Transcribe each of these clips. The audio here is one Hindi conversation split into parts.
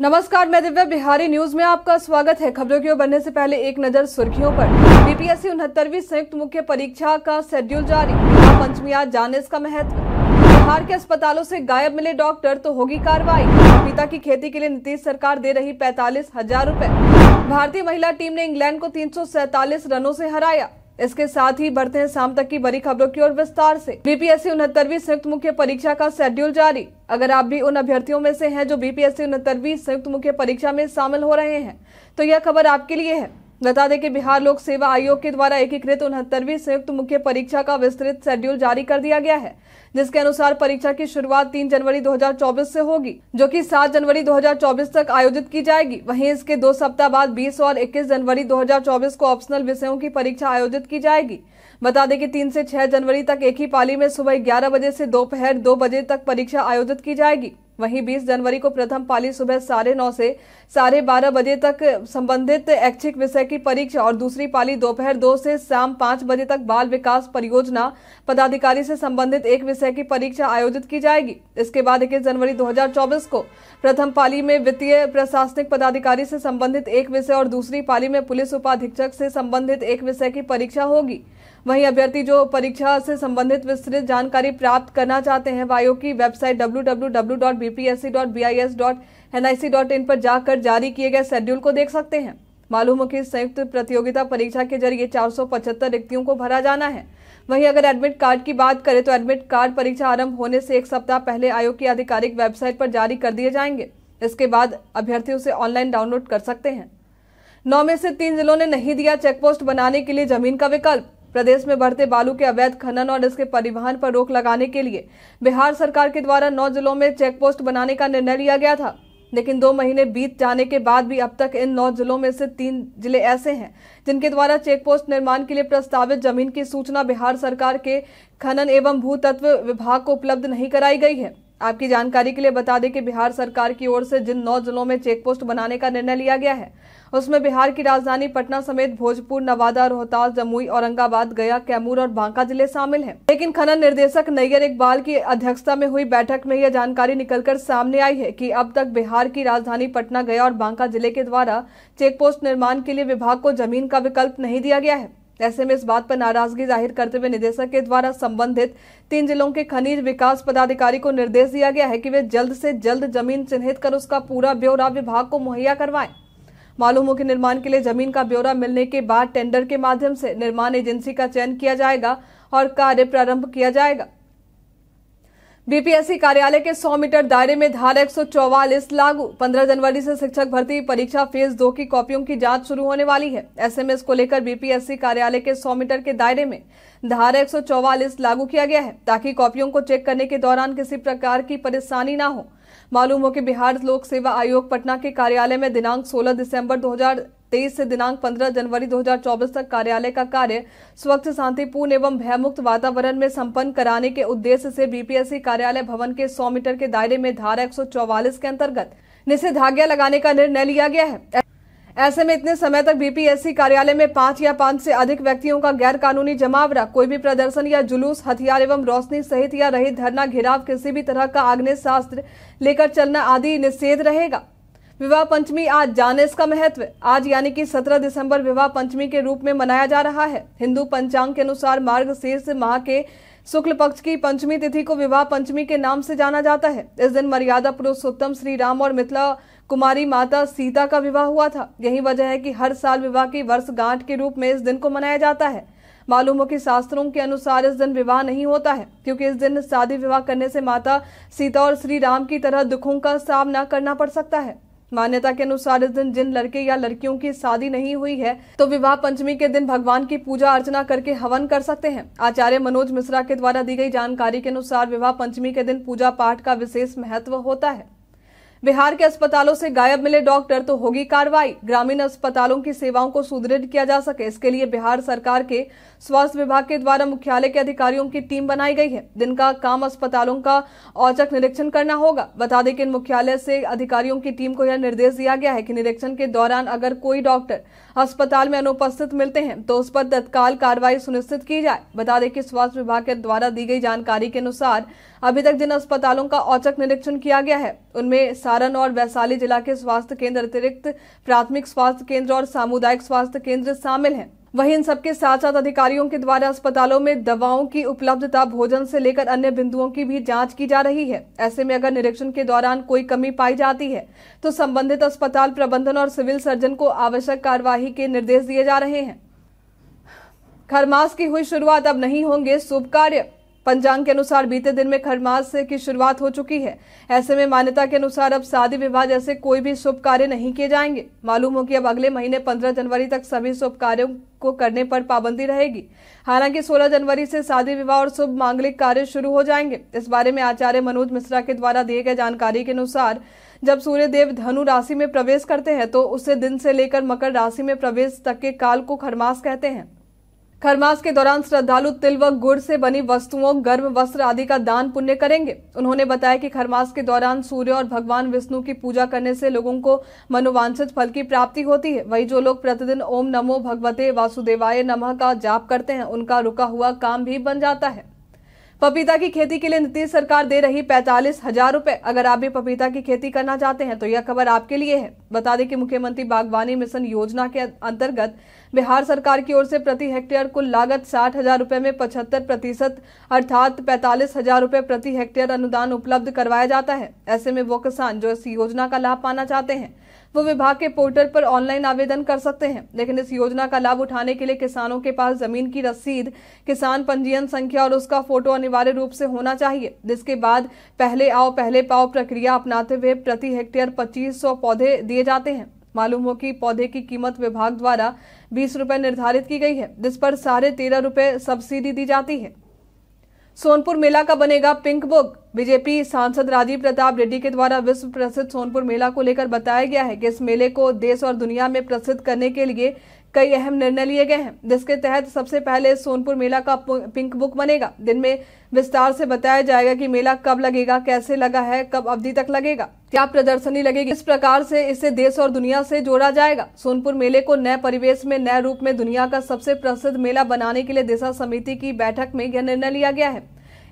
नमस्कार मैं दिव्या बिहारी न्यूज में आपका स्वागत है खबरों की ओर बनने से पहले एक नजर सुर्खियों पर बीपीएससी उनहत्तरवीं संयुक्त मुख्य परीक्षा का शेड्यूल जारी पंचमी आज जाने का महत्व बिहार के अस्पतालों से गायब मिले डॉक्टर तो होगी कार्रवाई पिता की खेती के लिए नीतीश सरकार दे रही पैतालीस हजार रूपए भारतीय महिला टीम ने इंग्लैंड को तीन रनों ऐसी हराया इसके साथ ही बढ़ते हैं शाम तक की बड़ी खबरों की ओर विस्तार से बीपीएससी उनहत्तरवीं संयुक्त मुख्य परीक्षा का शेड्यूल जारी अगर आप भी उन अभ्यर्थियों में से हैं जो बीपीएससी उनहत्तरवीं संयुक्त मुख्य परीक्षा में शामिल हो रहे हैं तो यह खबर आपके लिए है बता दें कि बिहार लोक सेवा आयोग के द्वारा एकीकृत उनहत्तरवीं संयुक्त मुख्य परीक्षा का विस्तृत शेड्यूल जारी कर दिया गया है जिसके अनुसार परीक्षा की शुरुआत 3 जनवरी 2024 से होगी जो कि 7 जनवरी 2024 तक आयोजित की जाएगी वहीं इसके दो सप्ताह बाद 20 और 21 जनवरी 2024 को ऑप्शनल विषयों की परीक्षा आयोजित की जाएगी बता दें कि तीन ऐसी छह जनवरी तक एक ही पाली में सुबह ग्यारह बजे ऐसी दोपहर दो बजे तक परीक्षा आयोजित की जाएगी वहीं 20 जनवरी को प्रथम पाली सुबह साढ़े नौ से साढ़े बारह बजे तक संबंधित ऐच्छिक विषय की परीक्षा और दूसरी पाली दोपहर दो से शाम पांच बजे तक बाल विकास परियोजना पदाधिकारी से संबंधित एक विषय की परीक्षा आयोजित की जाएगी इसके बाद इक्कीस जनवरी 2024 को प्रथम पाली में वित्तीय प्रशासनिक पदाधिकारी से संबंधित एक विषय और दूसरी पाली में पुलिस उपाधीक्षक से संबंधित एक विषय की परीक्षा होगी वहीं अभ्यर्थी जो परीक्षा से संबंधित विस्तृत जानकारी प्राप्त करना चाहते हैं वायु की वेबसाइट डब्ल्यू पर जाकर जारी किए गए शेड्यूल को देख सकते हैं मालूम हो कि संयुक्त प्रतियोगिता परीक्षा के जरिए 475 रिक्तियों को भरा जाना है वहीं अगर एडमिट कार्ड की बात करें तो एडमिट कार्ड परीक्षा आरंभ होने से एक सप्ताह पहले आयोग की आधिकारिक वेबसाइट पर जारी कर दिए जाएंगे इसके बाद अभ्यर्थी उसे ऑनलाइन डाउनलोड कर सकते हैं नौ में से तीन जिलों ने नहीं दिया चेकपोस्ट बनाने के लिए जमीन का विकल्प प्रदेश में बढ़ते बालू के अवैध खनन और इसके परिवहन पर रोक लगाने के लिए बिहार सरकार के द्वारा नौ जिलों में चेकपोस्ट बनाने का निर्णय लिया गया था लेकिन दो महीने बीत जाने के बाद भी अब तक इन नौ जिलों में से तीन जिले ऐसे हैं जिनके द्वारा चेकपोस्ट निर्माण के लिए प्रस्तावित जमीन की सूचना बिहार सरकार के खनन एवं भूतत्व विभाग को उपलब्ध नहीं कराई गई है आपकी जानकारी के लिए बता दें कि बिहार सरकार की ओर से जिन नौ जिलों में चेकपोस्ट बनाने का निर्णय लिया गया है उसमें बिहार की राजधानी पटना समेत भोजपुर नवादा रोहतास जमुई औरंगाबाद गया कैमूर और बांका जिले शामिल हैं लेकिन खनन निर्देशक नैयर इकबाल की अध्यक्षता में हुई बैठक में यह जानकारी निकलकर सामने आई है की अब तक बिहार की राजधानी पटना गया और बांका जिले के द्वारा पोस्ट निर्माण के लिए विभाग को जमीन का विकल्प नहीं दिया गया है ऐसे में इस बात पर नाराजगी जाहिर करते हुए निदेशक के द्वारा संबंधित तीन जिलों के खनिज विकास पदाधिकारी को निर्देश दिया गया है कि वे जल्द से जल्द जमीन चिन्हित कर उसका पूरा ब्यौरा विभाग को मुहैया करवाएं मालूम हो कि निर्माण के लिए जमीन का ब्यौरा मिलने के बाद टेंडर के माध्यम से निर्माण एजेंसी का चयन किया जाएगा और कार्य प्रारंभ किया जाएगा बीपीएससी कार्यालय के 100 मीटर दायरे में धारा एक लागू 15 जनवरी से शिक्षक भर्ती परीक्षा फेज दो की कॉपियों की जांच शुरू होने वाली है एसएमएस को लेकर बीपीएससी कार्यालय के 100 मीटर के दायरे में धारा एक लागू किया गया है ताकि कॉपियों को चेक करने के दौरान किसी प्रकार की परेशानी न हो मालूम हो कि बिहार लोक सेवा आयोग पटना के कार्यालय में दिनांक 16 दिसंबर तेईस से दिनांक 15 जनवरी 2024 तक कार्यालय का कार्य स्वच्छ शांतिपूर्ण एवं भयमुक्त वातावरण में संपन्न कराने के उद्देश्य से बीपीएससी कार्यालय भवन के 100 मीटर के दायरे में धारा एक के अंतर्गत निषेधाज्ञा लगाने का निर्णय लिया गया है ऐसे में इतने समय तक बीपीएससी कार्यालय में पांच या पांच से अधिक व्यक्तियों का गैर कानूनी जमावड़ा कोई भी प्रदर्शन या जुलूस हथियार एवं रोशनी सहित या रही धरना घेराव किसी भी तरह का आग्नेय शास्त्र लेकर चलना आदि निषेध रहेगा विवाह पंचमी आज जाने इसका महत्व आज यानी कि 17 दिसंबर विवाह पंचमी के रूप में मनाया जा रहा है हिंदू पंचांग के अनुसार मार्ग शीर्ष माह के शुक्ल पक्ष की पंचमी तिथि को विवाह पंचमी के नाम से जाना जाता है इस दिन मर्यादा पुरुषोत्तम श्री राम और मिथिला कुमारी माता सीता का विवाह हुआ था यही वजह है कि हर साल विवाह की वर्षगांठ के रूप में इस दिन को मनाया जाता है मालूम हो कि शास्त्रों के अनुसार इस दिन विवाह नहीं होता है क्योंकि इस दिन शादी विवाह करने से माता सीता और श्री राम की तरह दुखों का सामना करना पड़ सकता है मान्यता के अनुसार इस दिन जिन लड़के या लड़कियों की शादी नहीं हुई है तो विवाह पंचमी के दिन भगवान की पूजा अर्चना करके हवन कर सकते हैं आचार्य मनोज मिश्रा के द्वारा दी गई जानकारी के अनुसार विवाह पंचमी के दिन पूजा पाठ का विशेष महत्व होता है बिहार के अस्पतालों से गायब मिले डॉक्टर तो होगी कार्रवाई ग्रामीण अस्पतालों की सेवाओं को सुदृढ़ किया जा सके इसके लिए बिहार सरकार के स्वास्थ्य विभाग के द्वारा मुख्यालय के अधिकारियों की टीम बनाई गई है जिनका काम अस्पतालों का औचक निरीक्षण करना होगा बता दें कि इन मुख्यालय से अधिकारियों की टीम को यह निर्देश दिया गया है कि निरीक्षण के दौरान अगर कोई डॉक्टर अस्पताल में अनुपस्थित मिलते हैं तो उस पर तत्काल कार्रवाई सुनिश्चित की जाए बता दें कि स्वास्थ्य विभाग के द्वारा दी गई जानकारी के अनुसार अभी तक जिन अस्पतालों का औचक निरीक्षण किया गया है उनमें सारण और वैशाली जिला के स्वास्थ्य केंद्र अतिरिक्त प्राथमिक स्वास्थ्य केंद्र और सामुदायिक स्वास्थ्य केंद्र शामिल हैं वहीं इन सबके साथ साथ अधिकारियों के द्वारा अस्पतालों में दवाओं की उपलब्धता भोजन से लेकर अन्य बिंदुओं की भी जांच की जा रही है ऐसे में अगर निरीक्षण के दौरान कोई कमी पाई जाती है तो संबंधित अस्पताल प्रबंधन और सिविल सर्जन को आवश्यक कार्यवाही के निर्देश दिए जा रहे हैं खरमास की हुई शुरुआत अब नहीं होंगे शुभ कार्य पंचांग के अनुसार बीते दिन में खरमास की शुरुआत हो चुकी है ऐसे में मान्यता के अनुसार अब शादी विवाह जैसे कोई भी शुभ कार्य नहीं किए जाएंगे मालूम हो कि अब अगले महीने पंद्रह जनवरी तक सभी शुभ कार्यों को करने पर पाबंदी रहेगी हालांकि 16 जनवरी से शादी विवाह और शुभ मांगलिक कार्य शुरू हो जाएंगे इस बारे में आचार्य मनोज मिश्रा के द्वारा दिए गए जानकारी के अनुसार जब सूर्य देव धनु राशि में प्रवेश करते हैं तो उसे दिन से लेकर मकर राशि में प्रवेश तक के काल को खरमास कहते हैं खरमास के दौरान श्रद्धालु तिल व गुड़ से बनी वस्तुओं गर्म वस्त्र आदि का दान पुण्य करेंगे उन्होंने बताया कि खरमास के दौरान सूर्य और भगवान विष्णु की पूजा करने से लोगों को मनोवांछित फल की प्राप्ति होती है वही जो लोग प्रतिदिन ओम नमो भगवते वासुदेवाय नमः का जाप करते हैं उनका रुका हुआ काम भी बन जाता है पपीता की खेती के लिए नीतीश सरकार दे रही पैंतालीस हजार रूपए अगर आप भी पपीता की खेती करना चाहते हैं तो यह खबर आपके लिए है बता दें कि मुख्यमंत्री बागवानी मिशन योजना के अंतर्गत बिहार सरकार की ओर से प्रति हेक्टेयर कुल लागत साठ हजार रूपए में पचहत्तर प्रतिशत अर्थात पैंतालीस हजार रूपए प्रति हेक्टेयर अनुदान उपलब्ध करवाया जाता है ऐसे में वो किसान जो इस योजना का लाभ पाना चाहते हैं वो विभाग के पोर्टल पर ऑनलाइन आवेदन कर सकते हैं लेकिन इस योजना का लाभ उठाने के लिए किसानों के पास जमीन की रसीद किसान पंजीयन संख्या और उसका फोटो अनिवार्य रूप से होना चाहिए जिसके बाद पहले आओ पहले पाओ प्रक्रिया अपनाते हुए प्रति हेक्टेयर पच्चीस पौधे दिए जाते हैं मालूम हो कि पौधे की कीमत विभाग द्वारा बीस रुपए निर्धारित की गई है जिस पर साढ़े तेरह रुपए सब्सिडी दी जाती है सोनपुर मेला का बनेगा पिंक बुक बीजेपी सांसद राजीव प्रताप रेड्डी के द्वारा विश्व प्रसिद्ध सोनपुर मेला को लेकर बताया गया है कि इस मेले को देश और दुनिया में प्रसिद्ध करने के लिए कई अहम निर्णय लिए गए हैं जिसके तहत सबसे पहले सोनपुर मेला का पिंक बुक बनेगा दिन में विस्तार से बताया जाएगा कि मेला कब लगेगा कैसे लगा है कब अवधि तक लगेगा क्या प्रदर्शनी लगेगी इस प्रकार से इसे देश और दुनिया से जोड़ा जाएगा सोनपुर मेले को नए परिवेश में नए रूप में दुनिया का सबसे प्रसिद्ध मेला बनाने के लिए दिशा समिति की बैठक में यह निर्णय लिया गया है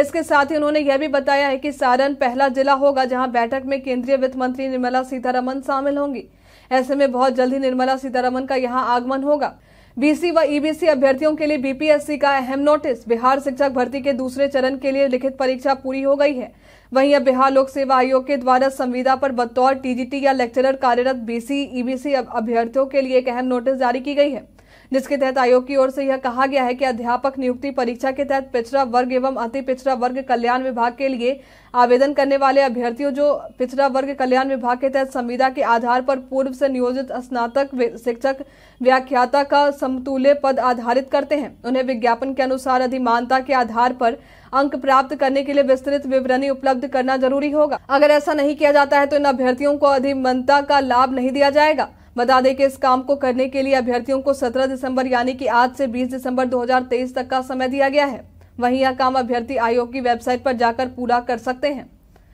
इसके साथ ही उन्होंने यह भी बताया है कि सारण पहला जिला होगा जहां बैठक में केंद्रीय वित्त मंत्री निर्मला सीतारमन शामिल होंगी ऐसे में बहुत जल्द ही निर्मला सीतारमन का यहाँ आगमन होगा बीसी व ईबीसी e अभ्यर्थियों के लिए बीपीएससी का अहम नोटिस बिहार शिक्षक भर्ती के दूसरे चरण के लिए लिखित परीक्षा पूरी हो गई है वहीं अब बिहार लोक सेवा आयोग के द्वारा संविदा पर बतौर टीजीटी या लेक्चरर कार्यरत बीसी ईबीसी e अभ्यर्थियों के लिए एक अहम नोटिस जारी की गई है जिसके तहत आयोग की ओर से यह कहा गया है कि अध्यापक नियुक्ति परीक्षा के तहत पिछड़ा वर्ग एवं अति पिछड़ा वर्ग कल्याण विभाग के लिए आवेदन करने वाले अभ्यर्थियों जो पिछड़ा वर्ग कल्याण विभाग के तहत संविदा के आधार पर पूर्व से नियोजित स्नातक शिक्षक व्याख्याता का समतुल्य पद आधारित करते हैं उन्हें विज्ञापन के अनुसार अधिमानता के आधार पर अंक प्राप्त करने के लिए विस्तृत विवरणी उपलब्ध करना जरूरी होगा अगर ऐसा नहीं किया जाता है तो इन अभ्यर्थियों को अधिमानता का लाभ नहीं दिया जाएगा बता दें कि इस काम को करने के लिए अभ्यर्थियों को 17 दिसंबर यानी कि आज से 20 दिसंबर 2023 तक का समय दिया गया है वहीं यह काम अभ्यर्थी आयोग की वेबसाइट पर जाकर पूरा कर सकते हैं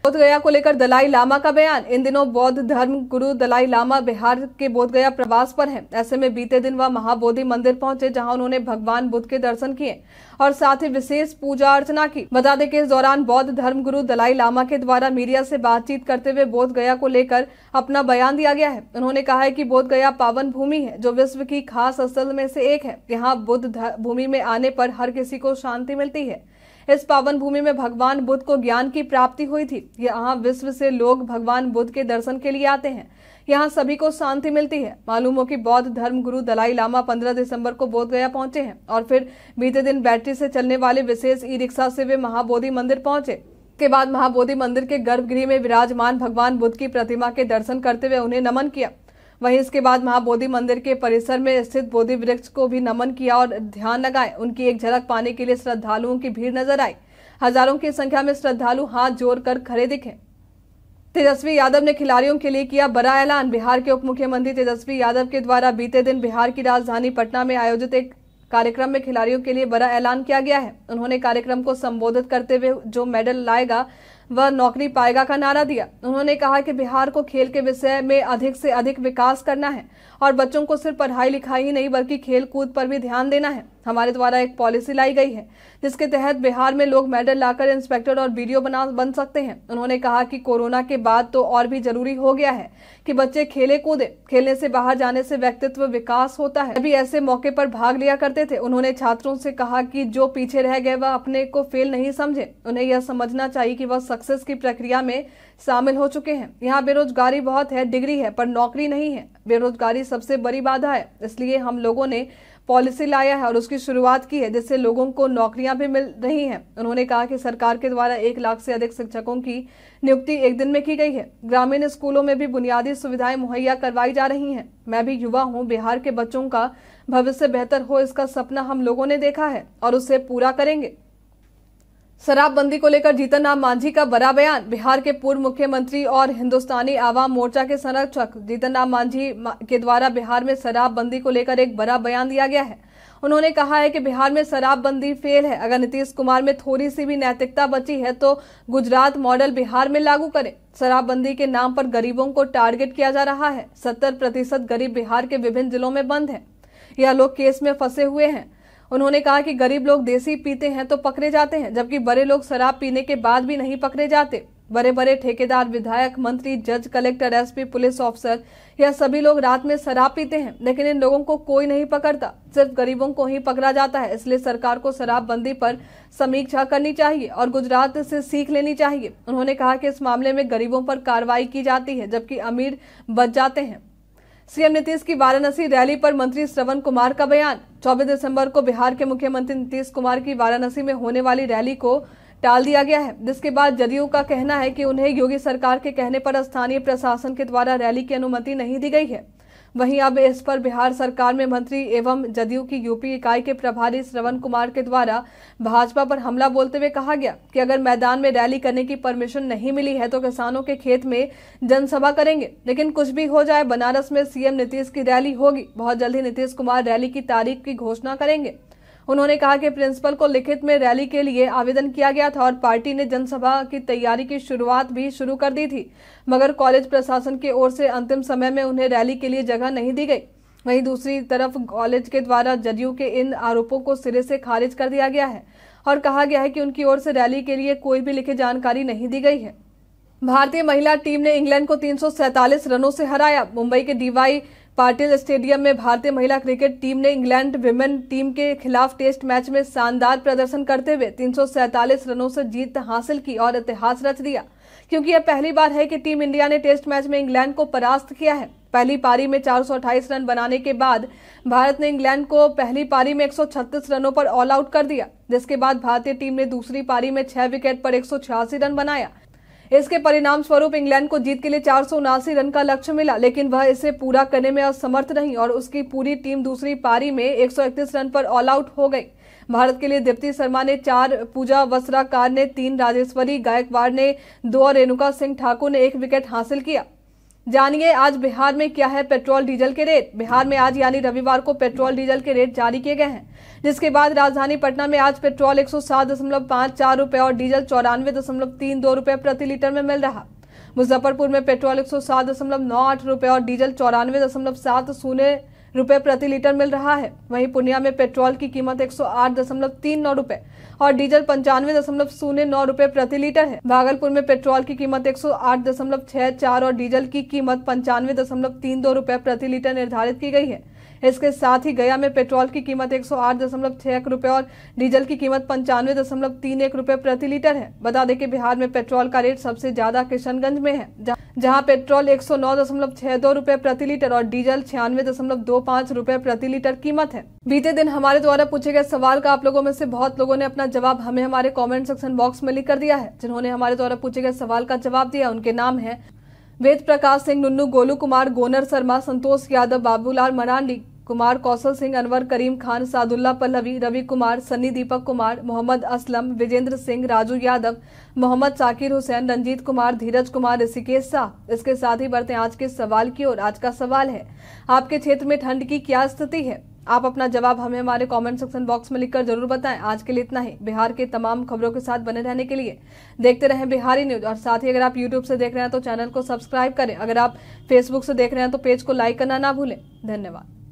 बोधगया को लेकर दलाई लामा का बयान इन दिनों बौद्ध धर्म गुरु दलाई लामा बिहार के बोधगया प्रवास पर हैं ऐसे में बीते दिन वह महाबोधि मंदिर पहुंचे जहां उन्होंने भगवान बुद्ध के दर्शन किए और साथ ही विशेष पूजा अर्चना की बता दें कि इस दौरान बौद्ध धर्म गुरु दलाई लामा के द्वारा मीडिया से बातचीत करते हुए बोध गया को लेकर अपना बयान दिया गया है उन्होंने कहा है कि गया पावन भूमि है जो विश्व की खास स्थल में से एक है यहाँ बुद्ध भूमि में आने पर हर किसी को शांति मिलती है इस पावन भूमि में भगवान बुद्ध को ज्ञान की प्राप्ति हुई थी यहाँ विश्व से लोग भगवान बुद्ध के दर्शन के लिए आते हैं यहाँ सभी को शांति मिलती है मालूम हो कि बौद्ध धर्म गुरु दलाई लामा 15 दिसंबर को बोधगया पहुंचे हैं और फिर बीते दिन बैटरी से चलने वाले विशेष ई रिक्शा से वे महाबोधि मंदिर पहुंचे के बाद महाबोधि मंदिर के गर्भगृह में विराजमान भगवान बुद्ध की प्रतिमा के दर्शन करते हुए उन्हें नमन किया वहीं इसके बाद महाबोधि मंदिर के परिसर में स्थित बोधि वृक्ष को भी नमन किया और ध्यान लगाए उनकी एक झलक पाने के लिए श्रद्धालुओं की भीड़ नजर आई हजारों की संख्या में श्रद्धालु हाथ जोड़कर खड़े दिखे तेजस्वी यादव ने खिलाड़ियों के लिए किया बड़ा ऐलान बिहार के उप मुख्यमंत्री तेजस्वी यादव के द्वारा बीते दिन बिहार की राजधानी पटना में आयोजित एक कार्यक्रम में खिलाड़ियों के लिए बड़ा ऐलान किया गया है उन्होंने कार्यक्रम को संबोधित करते हुए जो मेडल लाएगा व नौकरी पाएगा का नारा दिया उन्होंने कहा कि बिहार को खेल के विषय में अधिक से अधिक विकास करना है और बच्चों को सिर्फ पढ़ाई लिखाई ही नहीं बल्कि खेल कूद पर भी ध्यान देना है हमारे द्वारा एक पॉलिसी लाई गई है जिसके तहत बिहार में लोग मेडल लाकर इंस्पेक्टर और वीडियो बना बन सकते हैं उन्होंने कहा कि कोरोना के बाद तो और भी जरूरी हो गया है कि बच्चे खेले कूदे खेलने से बाहर जाने से व्यक्तित्व विकास होता है अभी ऐसे मौके पर भाग लिया करते थे उन्होंने छात्रों से कहा कि जो पीछे रह गए वह अपने को फेल नहीं समझे उन्हें यह समझना चाहिए कि वह सक्सेस की प्रक्रिया में शामिल हो चुके हैं यहाँ बेरोजगारी बहुत है डिग्री है पर नौकरी नहीं है बेरोजगारी सबसे बड़ी बाधा है इसलिए हम लोगों ने पॉलिसी लाया है और उसकी शुरुआत की है जिससे लोगों को नौकरियां भी मिल रही हैं उन्होंने कहा कि सरकार के द्वारा एक लाख से अधिक शिक्षकों की नियुक्ति एक दिन में की गई है ग्रामीण स्कूलों में भी बुनियादी सुविधाएं मुहैया करवाई जा रही हैं मैं भी युवा हूं बिहार के बच्चों का भविष्य बेहतर हो इसका सपना हम लोगों ने देखा है और उसे पूरा करेंगे शराबबंदी को लेकर जीतन राम मांझी का बड़ा बयान बिहार के पूर्व मुख्यमंत्री और हिंदुस्तानी आवाम मोर्चा के संरक्षक जीतन राम मांझी के द्वारा बिहार में शराबबंदी को लेकर एक बड़ा बयान दिया गया है उन्होंने कहा है कि बिहार में शराबबंदी फेल है अगर नीतीश कुमार में थोड़ी सी भी नैतिकता बची है तो गुजरात मॉडल बिहार में लागू करें शराबबंदी के नाम पर गरीबों को टारगेट किया जा रहा है सत्तर प्रतिशत गरीब बिहार के विभिन्न जिलों में बंद है यह लोग केस में फंसे हुए हैं उन्होंने कहा कि गरीब लोग देसी पीते हैं तो पकड़े जाते हैं जबकि बड़े लोग शराब पीने के बाद भी नहीं पकड़े जाते बड़े बड़े ठेकेदार विधायक मंत्री जज कलेक्टर एसपी पुलिस ऑफिसर या सभी लोग रात में शराब पीते हैं लेकिन इन लोगों को कोई नहीं पकड़ता सिर्फ गरीबों को ही पकड़ा जाता है इसलिए सरकार को शराबबंदी पर समीक्षा करनी चाहिए और गुजरात से सीख लेनी चाहिए उन्होंने कहा कि इस मामले में गरीबों पर कार्रवाई की जाती है जबकि अमीर बच जाते हैं सीएम नीतीश की वाराणसी रैली पर मंत्री श्रवण कुमार का बयान 24 दिसंबर को बिहार के मुख्यमंत्री नीतीश कुमार की वाराणसी में होने वाली रैली को टाल दिया गया है जिसके बाद जदयू का कहना है कि उन्हें योगी सरकार के कहने पर स्थानीय प्रशासन के द्वारा रैली की अनुमति नहीं दी गई है वहीं अब इस पर बिहार सरकार में मंत्री एवं जदयू की यूपी इकाई के प्रभारी श्रवण कुमार के द्वारा भाजपा पर हमला बोलते हुए कहा गया कि अगर मैदान में रैली करने की परमिशन नहीं मिली है तो किसानों के खेत में जनसभा करेंगे लेकिन कुछ भी हो जाए बनारस में सीएम नीतीश की रैली होगी बहुत जल्द ही नीतीश कुमार रैली की तारीख की घोषणा करेंगे उन्होंने कहा कि प्रिंसिपल को लिखित में रैली के लिए आवेदन किया गया था और पार्टी ने जनसभा की तैयारी की शुरुआत भी शुरू कर दी थी मगर कॉलेज प्रशासन की ओर से अंतिम समय में उन्हें रैली के लिए जगह नहीं दी गई वहीं दूसरी तरफ कॉलेज के द्वारा जदयू के इन आरोपों को सिरे से खारिज कर दिया गया है और कहा गया है कि उनकी ओर से रैली के लिए कोई भी लिखित जानकारी नहीं दी गई है भारतीय महिला टीम ने इंग्लैंड को तीन रनों से हराया मुंबई के डीवाई पाटिल स्टेडियम में भारतीय महिला क्रिकेट टीम ने इंग्लैंड विमेन टीम के खिलाफ टेस्ट मैच में शानदार प्रदर्शन करते हुए तीन रनों से जीत हासिल की और इतिहास रच दिया क्योंकि यह पहली बार है कि टीम इंडिया ने टेस्ट मैच में इंग्लैंड को परास्त किया है पहली पारी में चार रन बनाने के बाद भारत ने इंग्लैंड को पहली पारी में एक रनों पर ऑल आउट कर दिया जिसके बाद भारतीय टीम ने दूसरी पारी में छह विकेट पर एक रन बनाया इसके परिणाम स्वरूप इंग्लैंड को जीत के लिए चार रन का लक्ष्य मिला लेकिन वह इसे पूरा करने में असमर्थ नहीं और उसकी पूरी टीम दूसरी पारी में 131 रन पर ऑल आउट हो गई भारत के लिए दीप्ति शर्मा ने चार पूजा वस्त्राकार ने तीन राजेश्वरी गायकवाड़ ने दो और रेणुका सिंह ठाकुर ने एक विकेट हासिल किया जानिए आज बिहार में क्या है पेट्रोल डीजल के रेट बिहार में आज यानी रविवार को पेट्रोल डीजल के रेट जारी किए गए हैं जिसके बाद राजधानी पटना में आज पेट्रोल एक सौ और डीजल चौरानवे रुपए प्रति लीटर में मिल रहा मुजफ्फरपुर में पेट्रोल एक रुपए और डीजल चौरानवे दशमलव सात शून्य रुपए प्रति लीटर मिल रहा है वहीं पूर्णिया में पेट्रोल की कीमत एक सौ रुपए और डीजल पंचानवे दशमलव शून्य नौ रूपए प्रति लीटर है भागलपुर में पेट्रोल की कीमत एक सौ आठ दशमलव छह चार और डीजल की कीमत पंचानवे दशमलव तीन दो रूपए प्रति लीटर निर्धारित की गई है इसके साथ ही गया में पेट्रोल की कीमत एक सौ आठ दशमलव छह एक रूपए और डीजल की कीमत पंचानवे दशमलव तीन एक रूपए प्रति लीटर है बता दें कि बिहार में पेट्रोल का रेट सबसे ज्यादा किशनगंज में है जहां पेट्रोल एक सौ रुपए प्रति लीटर और डीजल छियानवे रुपए प्रति लीटर कीमत है बीते दिन हमारे द्वारा पूछे गए सवाल का आप लोगों में से बहुत लोगों ने अपना जवाब हमें हमारे कमेंट सेक्शन बॉक्स में लिख कर दिया है जिन्होंने हमारे द्वारा पूछे गए सवाल का जवाब दिया उनके नाम है वेद प्रकाश सिंह नुन्नू गोलू कुमार गोनर शर्मा संतोष यादव बाबूलाल मरांडी कुमार कौशल सिंह अनवर करीम खान सादुल्ला पल्लवी रवि कुमार सन्नी दीपक कुमार मोहम्मद असलम विजेंद्र सिंह राजू यादव मोहम्मद साकिर हुसैन रंजीत कुमार धीरज कुमार ऋषिकेश शाह इसके साथ ही बढ़ते आज के सवाल की ओर आज का सवाल है आपके क्षेत्र में ठंड की क्या स्थिति है आप अपना जवाब हमें हमारे कमेंट सेक्शन बॉक्स में लिखकर जरूर बताएं आज के लिए इतना ही बिहार के तमाम खबरों के साथ बने रहने के लिए देखते रहें बिहारी न्यूज और साथ ही अगर आप यूट्यूब से देख रहे हैं तो चैनल को सब्सक्राइब करें अगर आप फेसबुक से देख रहे हैं तो पेज को लाइक करना ना भूलें धन्यवाद